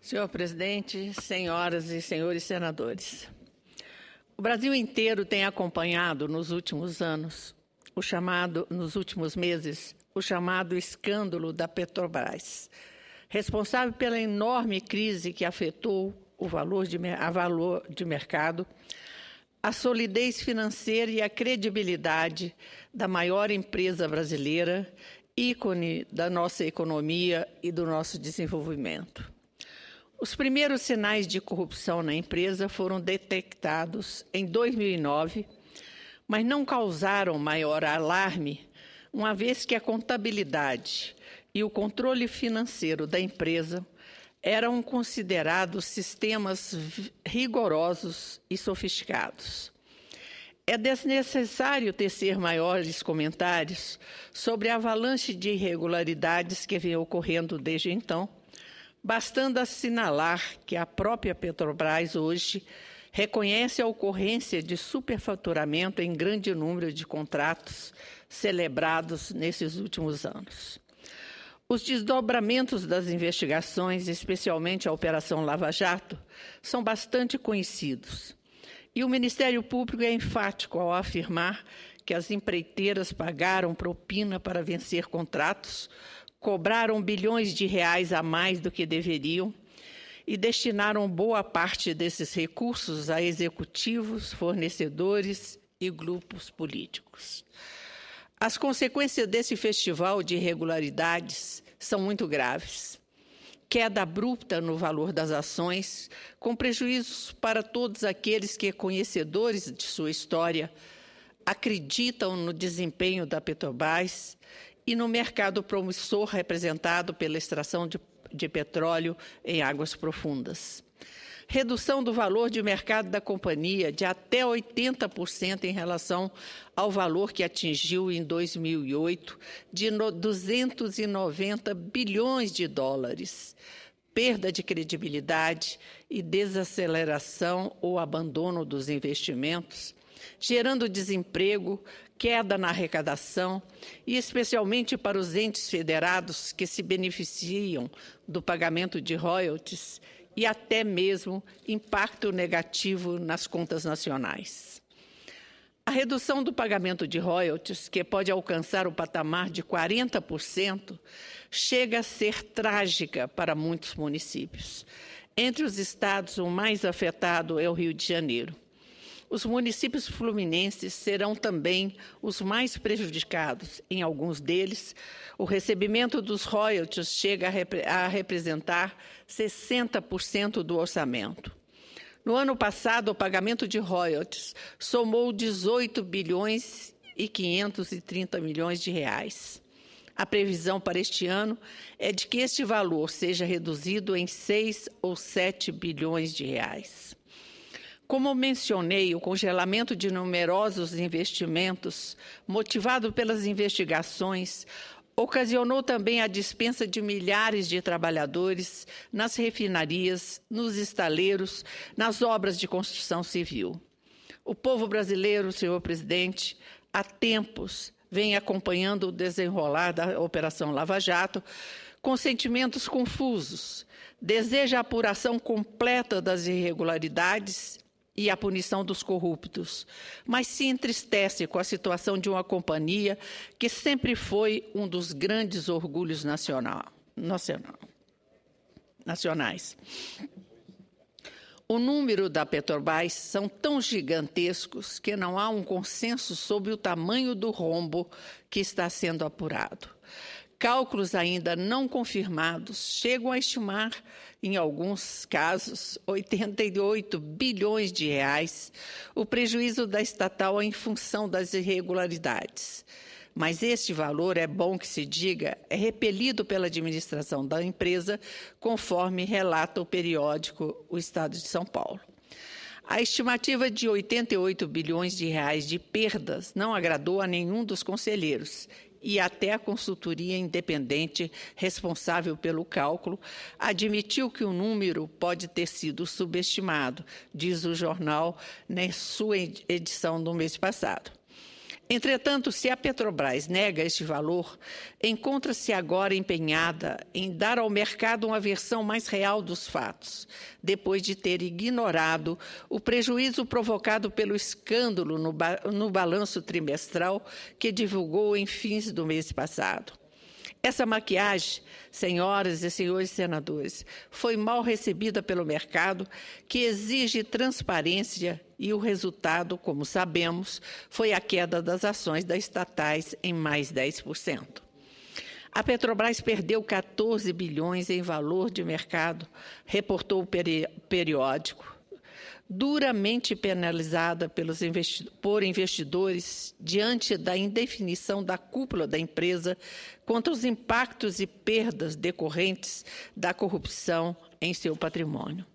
Senhor presidente, senhoras e senhores senadores, o Brasil inteiro tem acompanhado nos últimos anos o chamado, nos últimos meses, o chamado escândalo da Petrobras, responsável pela enorme crise que afetou o valor de, a valor de mercado, a solidez financeira e a credibilidade da maior empresa brasileira, ícone da nossa economia e do nosso desenvolvimento. Os primeiros sinais de corrupção na empresa foram detectados em 2009, mas não causaram maior alarme, uma vez que a contabilidade e o controle financeiro da empresa eram considerados sistemas rigorosos e sofisticados. É desnecessário tecer maiores comentários sobre a avalanche de irregularidades que vem ocorrendo desde então Bastando assinalar que a própria Petrobras hoje reconhece a ocorrência de superfaturamento em grande número de contratos celebrados nesses últimos anos. Os desdobramentos das investigações, especialmente a Operação Lava Jato, são bastante conhecidos. E o Ministério Público é enfático ao afirmar que as empreiteiras pagaram propina para vencer contratos, cobraram bilhões de reais a mais do que deveriam e destinaram boa parte desses recursos a executivos, fornecedores e grupos políticos. As consequências desse festival de irregularidades são muito graves. Queda abrupta no valor das ações, com prejuízos para todos aqueles que, conhecedores de sua história, acreditam no desempenho da Petrobras e no mercado promissor representado pela extração de, de petróleo em águas profundas redução do valor de mercado da companhia de até 80% em relação ao valor que atingiu em 2008, de 290 bilhões de dólares, perda de credibilidade e desaceleração ou abandono dos investimentos, gerando desemprego, queda na arrecadação e especialmente para os entes federados que se beneficiam do pagamento de royalties e até mesmo impacto negativo nas contas nacionais. A redução do pagamento de royalties, que pode alcançar o patamar de 40%, chega a ser trágica para muitos municípios. Entre os estados, o mais afetado é o Rio de Janeiro. Os municípios fluminenses serão também os mais prejudicados. Em alguns deles, o recebimento dos royalties chega a, a representar 60% do orçamento. No ano passado, o pagamento de royalties somou 18 bilhões e 530 milhões de reais. A previsão para este ano é de que este valor seja reduzido em 6 ou 7 bilhões de reais. Como mencionei, o congelamento de numerosos investimentos, motivado pelas investigações, ocasionou também a dispensa de milhares de trabalhadores nas refinarias, nos estaleiros, nas obras de construção civil. O povo brasileiro, senhor presidente, há tempos vem acompanhando o desenrolar da Operação Lava Jato com sentimentos confusos. Deseja a apuração completa das irregularidades e a punição dos corruptos, mas se entristece com a situação de uma companhia que sempre foi um dos grandes orgulhos nacional, nacional, nacionais. O número da Petrobras são tão gigantescos que não há um consenso sobre o tamanho do rombo que está sendo apurado. Cálculos ainda não confirmados chegam a estimar, em alguns casos, 88 bilhões de reais o prejuízo da estatal em função das irregularidades. Mas este valor, é bom que se diga, é repelido pela administração da empresa, conforme relata o periódico O Estado de São Paulo. A estimativa de 88 bilhões de reais de perdas não agradou a nenhum dos conselheiros e até a consultoria independente responsável pelo cálculo, admitiu que o número pode ter sido subestimado, diz o jornal na né, sua edição do mês passado. Entretanto, se a Petrobras nega este valor, encontra-se agora empenhada em dar ao mercado uma versão mais real dos fatos, depois de ter ignorado o prejuízo provocado pelo escândalo no, ba no balanço trimestral que divulgou em fins do mês passado. Essa maquiagem, senhoras e senhores senadores, foi mal recebida pelo mercado, que exige transparência e o resultado, como sabemos, foi a queda das ações das estatais em mais 10%. A Petrobras perdeu 14 bilhões em valor de mercado, reportou o periódico duramente penalizada pelos por investidores diante da indefinição da cúpula da empresa contra os impactos e perdas decorrentes da corrupção em seu patrimônio.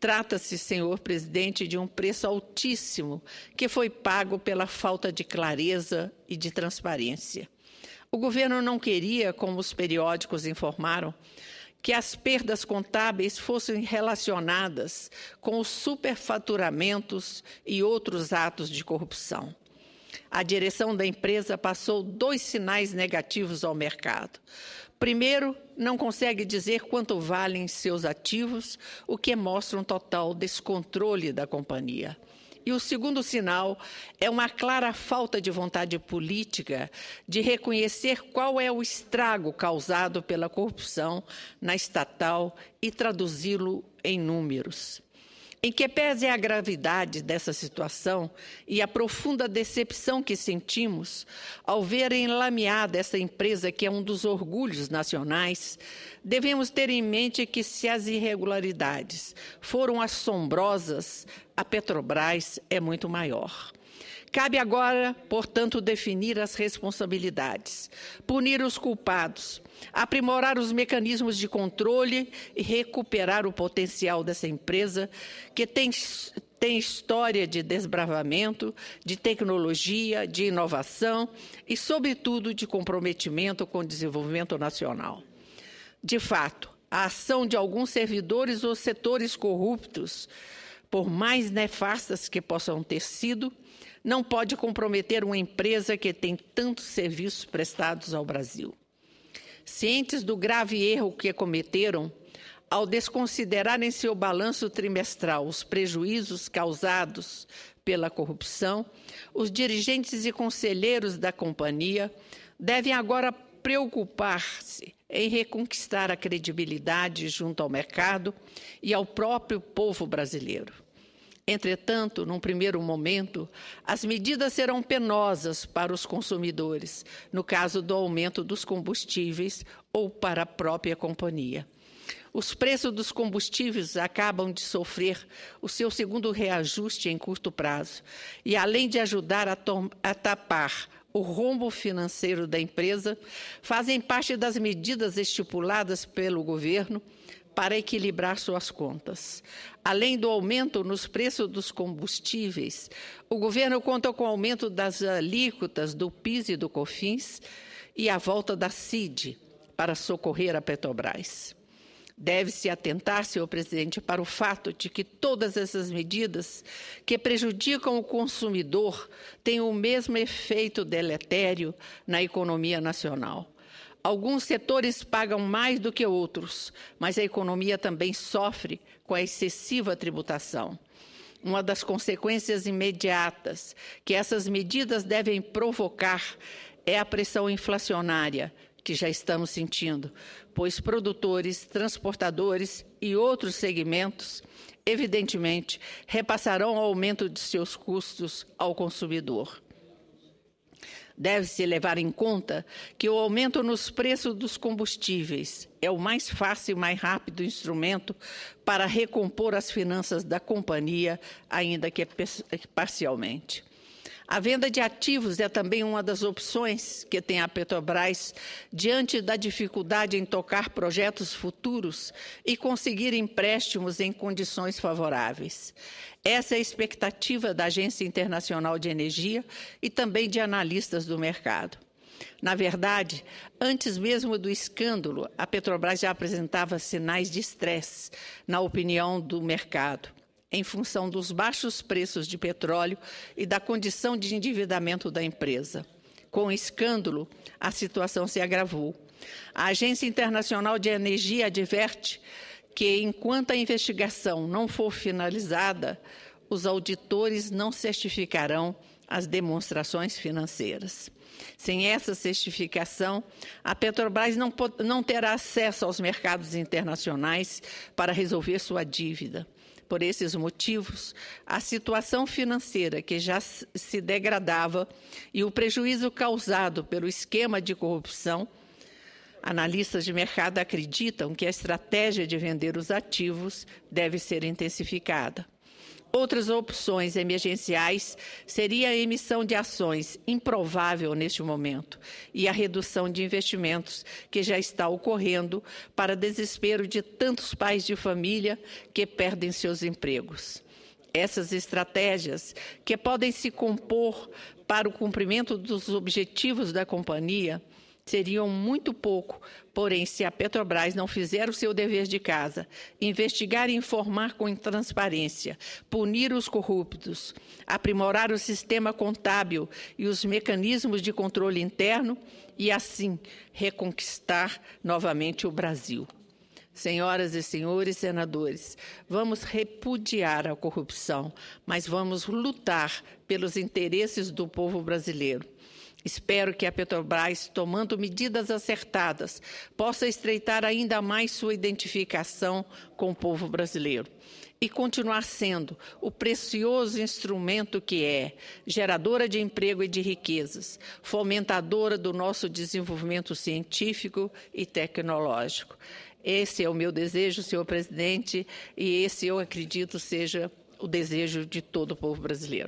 Trata-se, senhor presidente, de um preço altíssimo que foi pago pela falta de clareza e de transparência. O governo não queria, como os periódicos informaram, que as perdas contábeis fossem relacionadas com os superfaturamentos e outros atos de corrupção. A direção da empresa passou dois sinais negativos ao mercado. Primeiro, não consegue dizer quanto valem seus ativos, o que mostra um total descontrole da companhia. E o segundo sinal é uma clara falta de vontade política de reconhecer qual é o estrago causado pela corrupção na estatal e traduzi-lo em números em que pese a gravidade dessa situação e a profunda decepção que sentimos ao ver enlameada essa empresa que é um dos orgulhos nacionais, devemos ter em mente que se as irregularidades foram assombrosas, a Petrobras é muito maior. Cabe agora, portanto, definir as responsabilidades, punir os culpados, aprimorar os mecanismos de controle e recuperar o potencial dessa empresa que tem, tem história de desbravamento, de tecnologia, de inovação e, sobretudo, de comprometimento com o desenvolvimento nacional. De fato, a ação de alguns servidores ou setores corruptos, por mais nefastas que possam ter sido, não pode comprometer uma empresa que tem tantos serviços prestados ao Brasil. Cientes do grave erro que cometeram, ao desconsiderar em seu balanço trimestral os prejuízos causados pela corrupção, os dirigentes e conselheiros da companhia devem agora preocupar-se em reconquistar a credibilidade junto ao mercado e ao próprio povo brasileiro. Entretanto, num primeiro momento, as medidas serão penosas para os consumidores, no caso do aumento dos combustíveis ou para a própria companhia. Os preços dos combustíveis acabam de sofrer o seu segundo reajuste em curto prazo e, além de ajudar a, a tapar o rombo financeiro da empresa, fazem parte das medidas estipuladas pelo governo para equilibrar suas contas. Além do aumento nos preços dos combustíveis, o governo conta com o aumento das alíquotas do PIS e do COFINS e a volta da CID para socorrer a Petrobras. Deve-se atentar, senhor presidente, para o fato de que todas essas medidas que prejudicam o consumidor têm o mesmo efeito deletério na economia nacional. Alguns setores pagam mais do que outros, mas a economia também sofre com a excessiva tributação. Uma das consequências imediatas que essas medidas devem provocar é a pressão inflacionária que já estamos sentindo, pois produtores, transportadores e outros segmentos, evidentemente, repassarão o aumento de seus custos ao consumidor. Deve-se levar em conta que o aumento nos preços dos combustíveis é o mais fácil e mais rápido instrumento para recompor as finanças da companhia, ainda que parcialmente. A venda de ativos é também uma das opções que tem a Petrobras diante da dificuldade em tocar projetos futuros e conseguir empréstimos em condições favoráveis. Essa é a expectativa da Agência Internacional de Energia e também de analistas do mercado. Na verdade, antes mesmo do escândalo, a Petrobras já apresentava sinais de estresse, na opinião do mercado em função dos baixos preços de petróleo e da condição de endividamento da empresa. Com o escândalo, a situação se agravou. A Agência Internacional de Energia adverte que, enquanto a investigação não for finalizada, os auditores não certificarão as demonstrações financeiras. Sem essa certificação, a Petrobras não, não terá acesso aos mercados internacionais para resolver sua dívida. Por esses motivos, a situação financeira que já se degradava e o prejuízo causado pelo esquema de corrupção, analistas de mercado acreditam que a estratégia de vender os ativos deve ser intensificada. Outras opções emergenciais seria a emissão de ações, improvável neste momento, e a redução de investimentos que já está ocorrendo para desespero de tantos pais de família que perdem seus empregos. Essas estratégias, que podem se compor para o cumprimento dos objetivos da companhia, seriam muito pouco, porém, se a Petrobras não fizer o seu dever de casa, investigar e informar com transparência, punir os corruptos, aprimorar o sistema contábil e os mecanismos de controle interno e, assim, reconquistar novamente o Brasil. Senhoras e senhores senadores, vamos repudiar a corrupção, mas vamos lutar pelos interesses do povo brasileiro Espero que a Petrobras, tomando medidas acertadas, possa estreitar ainda mais sua identificação com o povo brasileiro e continuar sendo o precioso instrumento que é, geradora de emprego e de riquezas, fomentadora do nosso desenvolvimento científico e tecnológico. Esse é o meu desejo, senhor presidente, e esse eu acredito seja o desejo de todo o povo brasileiro.